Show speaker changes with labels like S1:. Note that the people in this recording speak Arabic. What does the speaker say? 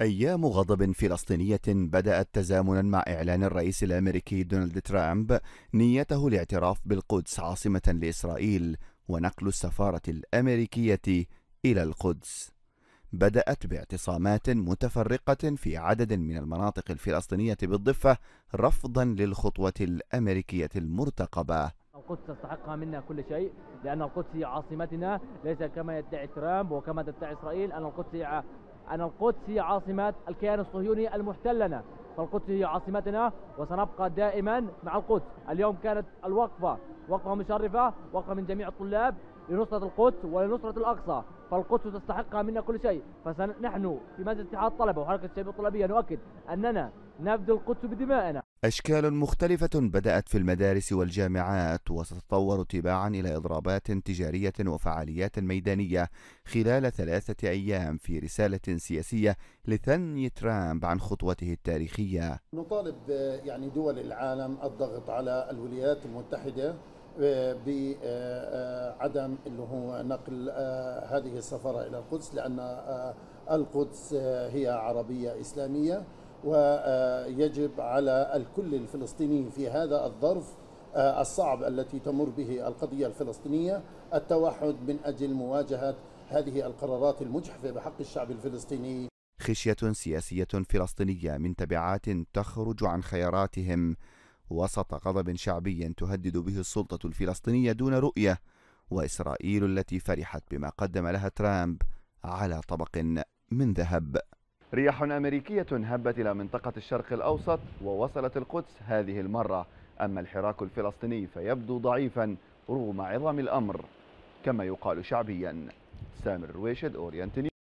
S1: أيام غضب فلسطينية بدأت تزامنا مع إعلان الرئيس الأمريكي دونالد ترامب نيته الاعتراف بالقدس عاصمة لإسرائيل ونقل السفارة الأمريكية إلى القدس. بدأت باعتصامات متفرقة في عدد من المناطق الفلسطينية بالضفة رفضا للخطوة الأمريكية المرتقبة.
S2: القدس تستحقها منا كل شيء لأن القدس هي عاصمتنا ليس كما يدعي ترامب وكما تدعي إسرائيل أن القدس هي أن القدس هي عاصمة الكيان الصهيوني المحتل لنا فالقدس هي عاصمتنا وسنبقى دائما مع القدس اليوم كانت الوقفة وقفة مشرفة وقفة من جميع الطلاب لنصرة القدس ولنصرة الأقصى فالقدس تستحقها منا كل شيء فنحن في مجلس اتحاد الطلبة وحركة الشباب الطلابية نؤكد أننا نفدي القدس بدمائنا
S1: أشكال مختلفة بدأت في المدارس والجامعات وستتطور تباعا إلى إضرابات تجارية وفعاليات ميدانية خلال ثلاثة أيام في رسالة سياسية لثني ترامب عن خطوته التاريخية
S3: نطالب يعني دول العالم الضغط على الولايات المتحدة آه، بعدم آه، اللي هو نقل آه، هذه السفارة إلى القدس لأن القدس هي عربية إسلامية ويجب على الكل الفلسطيني في هذا الظرف آه، الصعب التي تمر به القضية الفلسطينية التوحد من أجل مواجهة هذه القرارات المجحفة بحق الشعب الفلسطيني
S1: خشية سياسية فلسطينية من تبعات تخرج عن خياراتهم وسط غضب شعبي تهدد به السلطة الفلسطينية دون رؤية وإسرائيل التي فرحت بما قدم لها ترامب على طبق من ذهب رياح أمريكية هبت إلى منطقة الشرق الأوسط ووصلت القدس هذه المرة أما الحراك الفلسطيني فيبدو ضعيفا رغم عظم الأمر كما يقال شعبيا سامر رويشد أورينتني